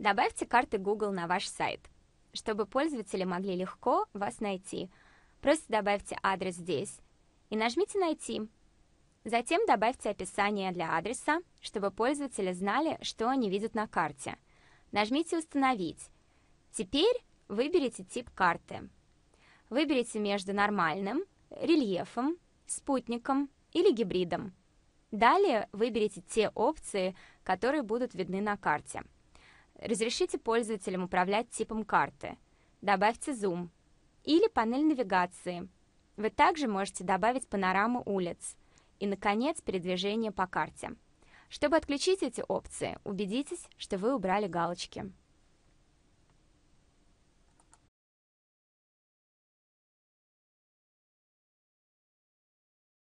Добавьте карты Google на ваш сайт, чтобы пользователи могли легко вас найти. Просто добавьте адрес здесь и нажмите «Найти». Затем добавьте описание для адреса, чтобы пользователи знали, что они видят на карте. Нажмите «Установить». Теперь выберите тип карты. Выберите между нормальным, рельефом, спутником или гибридом. Далее выберите те опции, которые будут видны на карте. Разрешите пользователям управлять типом карты. Добавьте зум или панель навигации. Вы также можете добавить панораму улиц и, наконец, передвижение по карте. Чтобы отключить эти опции, убедитесь, что вы убрали галочки.